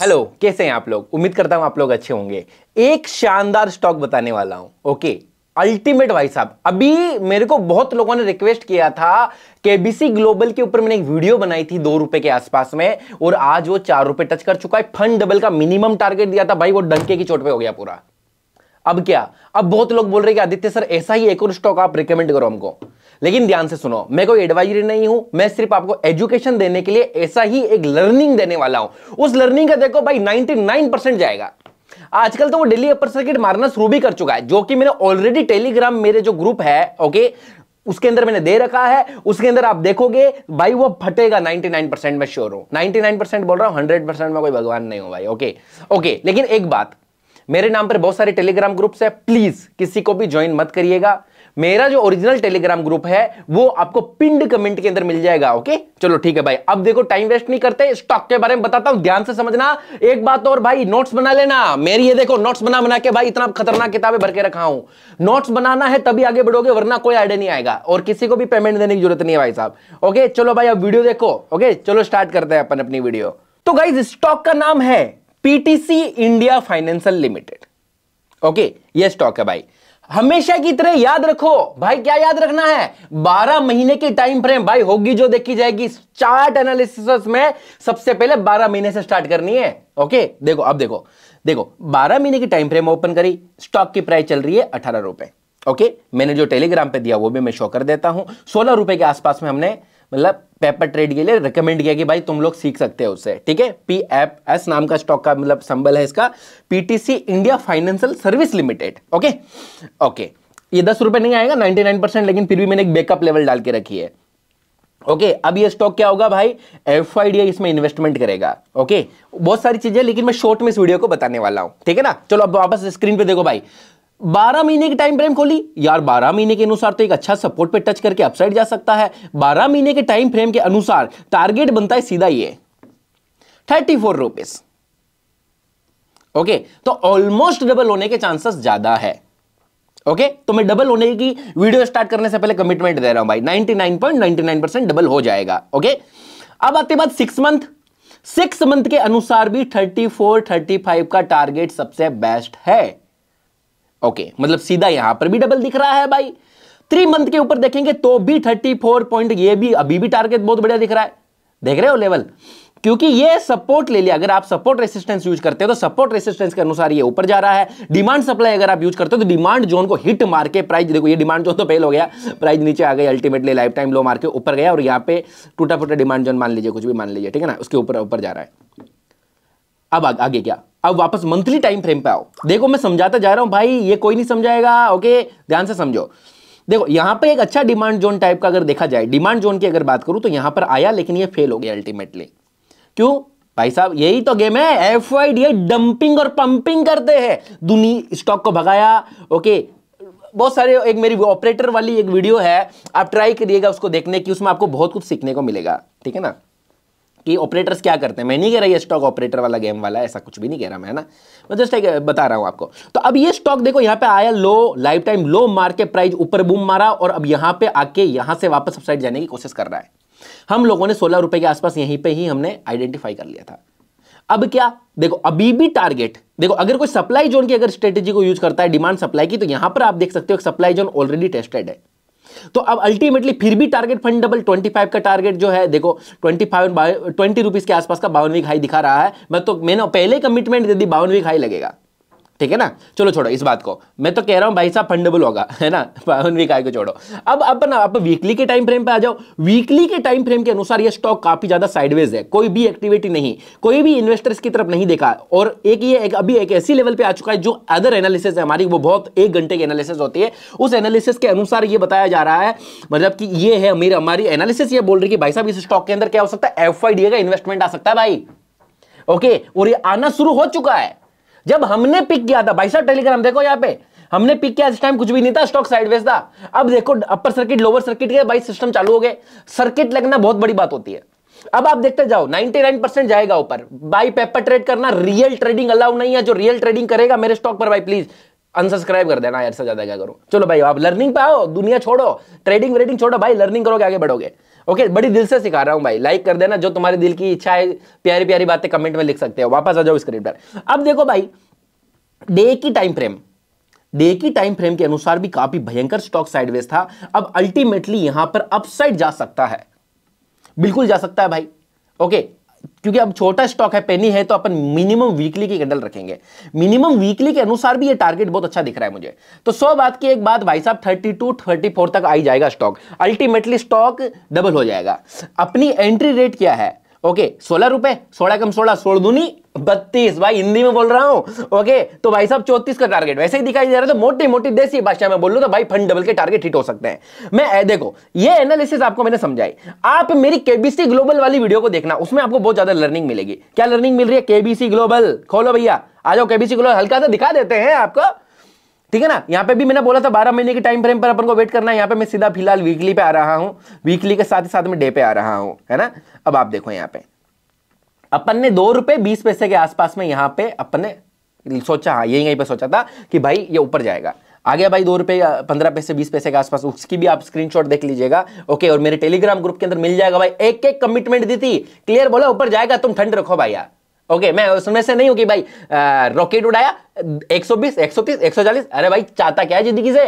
Hello कैसे हैं आप लोग उम्मीद करता हूं आप लोग अच्छे होंगे एक शानदार स्टॉक बताने वाला हूं ओके अल्टीमेट भाई साहब अभी मेरे को बहुत लोगों ने रिक्वेस्ट किया था केबीसी ग्लोबल के ऊपर मैंने एक वीडियो बनाई थी दो रुपए के आसपास में और आज वो चार रुपए टच कर चुका है फंड डबल का मिनिमम टारगेट दिया था भाई वो डंके की चोट पे हो गया पूरा अब क्या अब बहुत लोग बोल रहे कि आदित्य सर ऐसा ही एक और स्टॉक आप रिकमेंड करो हमको लेकिन ध्यान से सुनो मैं कोई एडवाइजरी नहीं हूं मैं सिर्फ आपको एजुकेशन देने के लिए ऐसा ही एक लर्निंग देने वाला हूं उस लर्निंग का देखो भाई 99 परसेंट जाएगा आजकल तो वो डेली अपर सर्किट मारना शुरू भी कर चुका है जो कि मैंने ऑलरेडी टेलीग्राम मेरे जो ग्रुप है ओके उसके अंदर मैंने दे रखा है उसके अंदर आप देखोगे भाई वो फटेगा 99 परसेंट में श्योर हूं 99 परसेंट बोल रहा हूं 100 परसेंट में कोई भगवान नहीं हूं भाई ओके ओके लेकिन एक बात मेरे नाम पर बहुत सारे टेलीग्राम ग्रुप्स है प्लीज किसी को भी ज्वाइन मत करिएगा मेरा जो ओरिजिनल टेलीग्राम ग्रुप है वो आपको पिंड कमेंट के अंदर मिल जाएगा ओके चलो ठीक है भाई अब देखो टाइम वेस्ट नहीं करते स्टॉक के बारे में बताता हूं ध्यान से समझना एक बात और भाई नोट्स बना लेना मेरी ये देखो नोट्स बना बना के भाई इतना खतरनाक किताबें भर के रखा हूं नोट्स बनाना है तभी आगे बढ़ोगे वरना कोई आइडिया नहीं आएगा और किसी को भी पेमेंट देने की जरूरत नहीं है भाई साहब ओके चलो भाई अब वीडियो देखो ओके चलो स्टार्ट करते हैं अपन अपनी वीडियो तो गाइज स्टॉक का नाम है PTC India financial limited okay ये स्टॉक है भाई हमेशा की तरह याद रखो भाई क्या याद रखना है 12 महीने की टाइम फ्रेम भाई होगी जो देखी जाएगी चार्ट एनालिसिस में सबसे पहले 12 महीने से स्टार्ट करनी है ओके देखो अब देखो देखो 12 महीने की टाइम फ्रेम ओपन करी स्टॉक की प्राइस चल रही है अठारह रुपए ओके मैंने जो टेलीग्राम पे दिया वो भी मैं शो कर देता हूं सोलह रुपए के आसपास में हमने मतलब पेपर ट्रेड के लिए रिकमेंड किया कि भाई तुम लोग सीख सकते हो उससे ठीक है पी एफ एस नाम का स्टॉक का मतलब संबल है इसका PTC India financial service limited okay okay ये दस रुपए नहीं आएगा नाइनटी नाइन परसेंट लेकिन फिर भी मैंने एक बैकअप लेवल डाल के रखी है ओके okay, अब ये स्टॉक क्या होगा भाई एफ इसमें इन्वेस्टमेंट करेगा ओके okay, बहुत सारी चीजें लेकिन मैं शॉर्ट में इस वीडियो को बताने वाला हूं ठीक है ना चलो अब वापस स्क्रीन पे देखो भाई 12 महीने की टाइम फ्रेम खोली यार 12 महीने के अनुसार तो एक अच्छा सपोर्ट पे टच करके अपसाइड जा सकता है 12 महीने के टाइम फ्रेम के अनुसार टारगेट बनता है सीधा ये थर्टी फोर रुपीज ओके तो ऑलमोस्ट डबल होने के चांसेस ज्यादा है ओके okay? तो मैं डबल होने की वीडियो स्टार्ट करने से पहले कमिटमेंट दे रहा हूं भाई 99.99 परसेंट डबल हो जाएगा ओके okay? अब आते बात सिक्स मंथ सिक्स मंथ के अनुसार भी 34 35 का टारगेट सबसे बेस्ट है ओके okay, मतलब सीधा यहां पर भी डबल दिख रहा है भाई थ्री मंथ के ऊपर देखेंगे तो भी थर्टी फोर पॉइंट ये भी अभी भी टारगेट बहुत बढ़िया दिख रहा है देख रहे हो लेवल क्योंकि ये सपोर्ट ले लिया अगर आप सपोर्ट रेसिस्टेंस यूज करते हो तो सपोर्ट रेसिस्टेंस के अनुसार ये ऊपर जा रहा है डिमांड सप्लाई अगर आप यूज करते हो तो डिमांड जोन को हिट मार के प्राइस देखो ये डिमांड जोन तो फेल हो गया प्राइस नीचे आ गई अल्टीमेटली लाइफ टाइम लो मार के ऊपर गया और यहाँ पे टूटा फूटा डिमांड जोन मान लीजिए कुछ भी मान लीजिए ठीक है ना उसके ऊपर ऊपर जा रहा है अब आगे क्या अब वापस मंथली टाइम फ्रेम पे आओ देखो मैं समझाता जा रहा हूं भाई ये कोई नहीं समझाएगा ओके ध्यान से समझो देखो यहां पे एक अच्छा डिमांड जोन टाइप का अगर देखा जाए डिमांड जोन की अगर बात करूं तो यहां पर आया लेकिन ये फेल हो गया अल्टीमेटली क्यों भाई साहब यही तो गेम है एफ डंपिंग और पंपिंग करते हैं दुनिया स्टॉक को भगाया ओके बहुत सारे एक मेरी ऑपरेटर वाली एक वीडियो है आप ट्राई करिएगा उसको देखने की उसमें आपको बहुत कुछ सीखने को मिलेगा ठीक है ना कि ऑपरेटर्स क्या करते हैं मैं नहीं कह रहा ये स्टॉक ऑपरेटर वाला गेम वाला ऐसा कुछ भी नहीं कह रहा मैं ना मैं जस्ट एक बता रहा हूँ आपको तो अब ये स्टॉक देखो यहाँ पे आया लो लाइफ टाइम लो मार के प्राइस ऊपर बूम मारा और अब यहाँ पे आके यहाँ से वापस अपसाइड जाने की कोशिश कर रहा है हम लोगों ने सोलह रुपए के आसपास यहीं पर ही हमने आइडेंटिफाई कर लिया था अब क्या देखो अभी भी टारगेट देखो अगर कोई सप्लाई जोन की अगर स्ट्रेटेजी को यूज करता है डिमांड सप्लाई की तो यहां पर आप देख सकते हो सप्लाई जोन ऑलरेडी टेस्टेड है तो अब अल्टीमेटली फिर भी टारगेट फंड ट्वेंटी 25 का टारगेट जो है देखो 25 फाइव ट्वेंटी रुपीज़ के आसपास का बावनवी खाई दिखा रहा है मैं तो मैंने पहले कमिटमेंट दे दी बावनवी खाई लगेगा ठीक है ना चलो छोड़ो इस बात को मैं तो कह रहा हूं भाई साहब फंडेबल होगा है ना वन वीक आय को छोड़ो अब अपन आप वीकली के टाइम फ्रेम पे आ जाओ वीकली के टाइम फ्रेम के अनुसार ये स्टॉक काफी ज्यादा साइडवेज है कोई भी एक्टिविटी नहीं कोई भी इन्वेस्टर्स की तरफ नहीं देखा और एक ये एक अभी एक ऐसी लेवल पे आ चुका है जो अदर एनालिसिस है हमारी वो बहुत एक घंटे की एनालिसिस होती है उस एनालिसिस के अनुसार ये बताया जा रहा है मतलब कि ये है मेरी हमारी एनालिसिस ये बोल रही है भाई साहब इस स्टॉक के अंदर क्या हो सकता है एफ का इन्वेस्टमेंट आ सकता है भाई ओके और ये आना शुरू हो चुका है जब हमने पिक किया था भाई साहब टेलीग्राम देखो यहाँ पे हमने पिक किया इस टाइम कुछ भी नहीं था स्टॉक साइडवेज था अब देखो अपर सर्किट लोअर सर्किट के भाई सिस्टम चालू हो गए सर्किट लगना बहुत बड़ी बात होती है अब आप देखते जाओ 99 परसेंट जाएगा ऊपर बाई पेपर ट्रेड करना रियल ट्रेडिंग अलाउ नहीं है जो रियल ट्रेडिंग करेगा मेरे स्टॉक पर भाई प्लीज अनसब्सक्राइब कर देना यार से ज्यादा क्या करो चलो भाई आप लर्निंग पे आओ दुनिया छोड़ो ट्रेडिंग वेडिंग छोड़ो भाई लर्निंग करोगे आगे बढ़ोगे ओके बड़ी दिल से सिखा रहा हूँ भाई लाइक कर देना जो तुम्हारे दिल की इच्छा है प्यारी प्यारी बातें कमेंट में लिख सकते हो वापस आ जाओ स्क्रीन पर अब देखो भाई डे की टाइम फ्रेम डे की टाइम फ्रेम के अनुसार भी काफी भयंकर स्टॉक साइडवेज था अब अल्टीमेटली यहां पर अपसाइड जा सकता है बिल्कुल जा सकता है भाई ओके क्योंकि अब छोटा स्टॉक है पेनी है तो अपन मिनिमम वीकली की कैंडल रखेंगे मिनिमम वीकली के अनुसार भी ये टारगेट बहुत अच्छा दिख रहा है मुझे तो सौ बात की एक बात भाई साहब थर्टी टू थर्टी फोर तक आई जाएगा स्टॉक अल्टीमेटली स्टॉक डबल हो जाएगा अपनी एंट्री रेट क्या है ओके सोलह रुपए सोलह कम सोलह सोलह दूनी बत्तीस भाई हिंदी में बोल रहा हूँ ओके तो भाई साहब चौतीस का टारगेट वैसे ही दिखाई दे रहा है तो मोटी मोटी देसी भाषा में बोल लू तो भाई फंड डबल के टारगेट हिट हो सकते हैं मैं देखो ये एनालिसिस आपको मैंने समझाई आप मेरी केबीसी ग्लोबल वाली वीडियो को देखना उसमें आपको बहुत ज्यादा लर्निंग मिलेगी क्या लर्निंग मिल रही है केबीसी ग्लोबल खोलो भैया आ जाओ केबीसी ग्लोबल हल्का सा दिखा देते हैं आपको ठीक है ना यहाँ पे भी मैंने बोला था बारह महीने के टाइम फ्रेम पर अपन को वेट करना है यहाँ पे मैं सीधा फिलहाल वीकली पे आ रहा हूँ वीकली के साथ ही साथ में डे पे आ रहा हूँ है ना अब आप देखो यहाँ पे अपन ने दो रुपए बीस पैसे के आसपास में यहां पे अपन ने सोचा हाँ यही यहीं पे सोचा था कि भाई ये ऊपर जाएगा आ गया भाई दो रुपए पंद्रह पैसे बीस पैसे के आसपास उसकी भी आप स्क्रीनशॉट देख लीजिएगा ओके और मेरे टेलीग्राम ग्रुप के अंदर मिल जाएगा भाई एक एक कमिटमेंट दी थी क्लियर बोला ऊपर जाएगा तुम ठंड रखो भाई ओके मैं उसमें से नहीं हूं कि भाई रॉकेट उड़ाया 120 130 140 अरे भाई चाहता क्या है जिंदगी से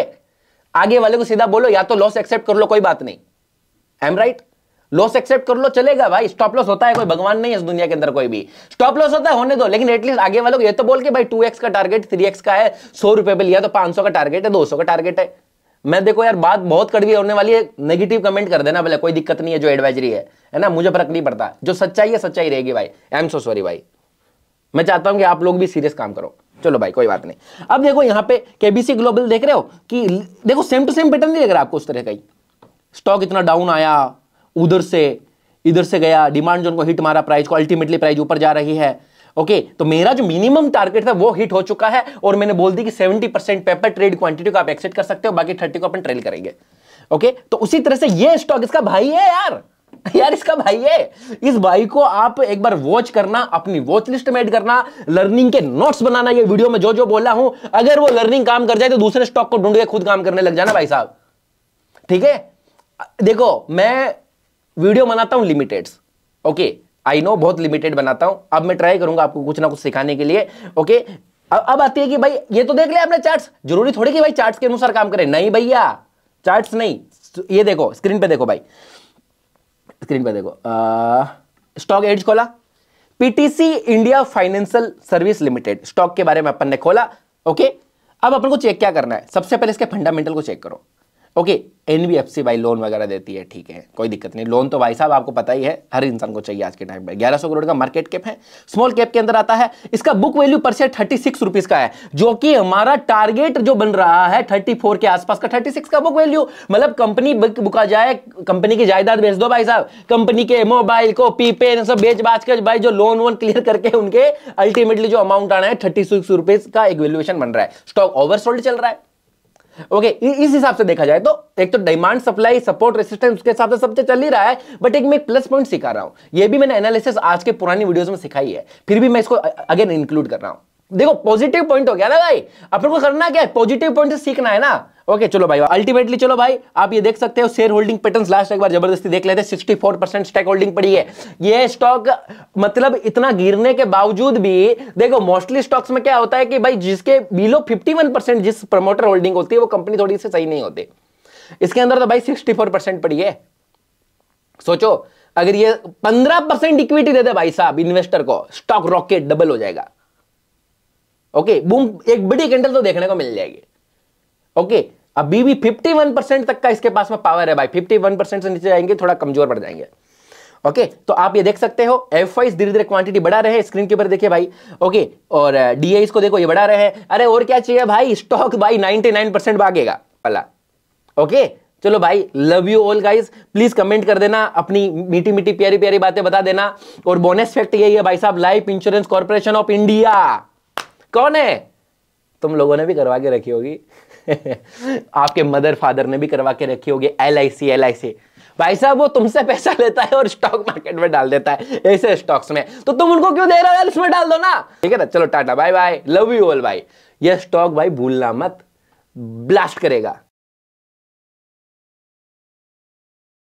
आगे वाले को सीधा बोलो या तो लॉस एक्सेप्ट कर लो कोई बात नहीं I am right loss accept कर लो चलेगा भाई स्टॉप लॉस होता है कोई भगवान नहीं है इस दुनिया के अंदर कोई भी स्टॉप लॉस होता है होने दो लेकिन एटलीस्ट आगे वालों को ये तो बोल के भाई टू का टारगेट थ्री एक्स का है सौ रुपए पर लिया तो पांच सौ का टारगेट है दो सौ का टारगेट है मैं देखो यार बात बहुत कड़वी होने वाली है नेगेटिव कमेंट कर देना भले कोई दिक्कत नहीं है जो एडवाइजरी है है ना मुझे फर्क नहीं पड़ता जो सच्चाई है सच्चाई रहेगी भाई आई एम सो सॉरी भाई मैं चाहता हूं कि आप लोग भी सीरियस काम करो चलो भाई कोई बात नहीं अब देखो यहाँ पे केबीसी ग्लोबल देख रहे हो कि देखो सेम टू सेम पैटर्न नहीं लग रहा आपको उस तरह का ही स्टॉक इतना डाउन आया उधर से इधर से गया डिमांड जोन को हिट मारा प्राइस को अल्टीमेटली प्राइस ऊपर जा रही है ओके okay, तो मेरा जो मिनिमम टारगेट था वो हिट हो चुका है और मैंने बोल दी कि 70 परसेंट पेपर ट्रेड क्वांटिटी को आप एक्सेट कर सकते हो बाकी 30 को अपन ट्रेल करेंगे ओके okay, तो उसी तरह से ये स्टॉक इसका भाई है यार यार इसका भाई है इस भाई को आप एक बार वॉच करना अपनी वॉच लिस्ट में एड करना लर्निंग के नोट्स बनाना ये वीडियो में जो जो बोला हूं अगर वो लर्निंग काम कर जाए तो दूसरे स्टॉक को ढूंढ के खुद काम करने लग जाना भाई साहब ठीक है देखो मैं वीडियो बनाता हूं लिमिटेड ओके आई नो बहुत लिमिटेड बनाता हूं अब मैं ट्राई करूंगा आपको कुछ ना कुछ सिखाने के लिए ओके अब अब आती है कि भाई ये तो देख लिया आपने चार्ट जरूरी थोड़ी कि भाई चार्ट के अनुसार काम करें नहीं भैया चार्ट नहीं ये देखो स्क्रीन पे देखो भाई स्क्रीन पे देखो स्टॉक एड्स खोला PTC India financial service limited stock के बारे में अपन ने खोला ओके अब अपन को चेक क्या करना है सबसे पहले इसके फंडामेंटल को चेक करो ओके एनबीएफसी भाई लोन वगैरह देती है ठीक है कोई दिक्कत नहीं लोन तो भाई साहब आपको पता ही है हर इंसान को चाहिए आज के टाइम ग्यारह 1100 करोड़ का मार्केट कैप है स्मॉल कैप के अंदर आता है इसका book value per share thirty six rupees का है जो कि हमारा टारगेट जो बन रहा है थर्टी फोर के आसपास का थर्टी सिक्स का मतलब बुक वैल्यू मतलब कंपनी बुका जाए कंपनी की जायदाद बेच दो भाई साहब कंपनी के मोबाइल को पीपे सब बेच बाज कर भाई जो लोन वोन क्लियर करके उनके अल्टीमेटली जो अमाउंट आना है थर्टी सिक्स का एक वैल्यूएशन बन रहा है स्टॉक ओवरसोल्ड चल रहा है ओके इस हिसाब से देखा जाए तो एक तो डिमांड सप्लाई सपोर्ट रेसिस्टेंस उसके हिसाब से सब तो चल ही रहा है बट एक मैं प्लस पॉइंट सिखा रहा हूं ये भी मैंने एनालिसिस आज के पुरानी वीडियोस में सिखाई है फिर भी मैं इसको अगेन इंक्लूड कर रहा हूं देखो पॉजिटिव पॉइंट हो गया ना भाई अपन को करना क्या है पॉजिटिव पॉइंट से सीखना है ना ओके चलो भाई अल्टीमेटली चलो भाई आप ये देख सकते हो शेयर होल्डिंग पैटर्न लास्ट एक बार जबरदस्ती देख लेते sixty four percent stock holding पड़ी है ये स्टॉक मतलब इतना गिरने के बावजूद भी देखो मोस्टली स्टॉक्स में क्या होता है कि भाई जिसके बिलो फिफ्टी परसेंट जिस प्रमोटर होल्डिंग होती है वो कंपनी थोड़ी से सही नहीं होती इसके अंदर तो भाई सिक्सटी फोर परसेंट पड़ी है सोचो अगर ये पंद्रह परसेंट इक्विटी दे दे भाई साहब इन्वेस्टर को स्टॉक रॉकेट डबल हो जाएगा ओके बूम एक बड़ी कैंडल तो देखने को मिल जाएगी ओके अभी भी 51 परसेंट तक का इसके पास में पावर है भाई 51 परसेंट से नीचे जाएंगे थोड़ा कमजोर पड़ जाएंगे ओके तो आप ये देख सकते हो एफ वाइज धीरे धीरे क्वांटिटी बढ़ा रहे हैं स्क्रीन के ऊपर देखिए भाई ओके और डी को देखो ये बढ़ा रहे हैं अरे और क्या चाहिए भाई स्टॉक भाई 99 परसेंट भागेगा पला ओके चलो भाई love you all guys please comment कर देना अपनी मीठी मीठी प्यारी प्यारी बातें बता देना और बोनस फैक्ट यही है भाई साहब life insurance corporation of India कौन है तुम लोगों ने भी करवा के रखी होगी आपके मदर फादर ने भी करवा के रखी होगी L I C L I सी भाई साहब वो तुमसे पैसा लेता है और स्टॉक मार्केट में डाल देता है ऐसे स्टॉक्स में तो तुम उनको क्यों दे रहे हो इसमें डाल दो ना ठीक है ना चलो टाटा bye bye love you all भाई ये स्टॉक भाई भूलना मत ब्लास्ट करेगा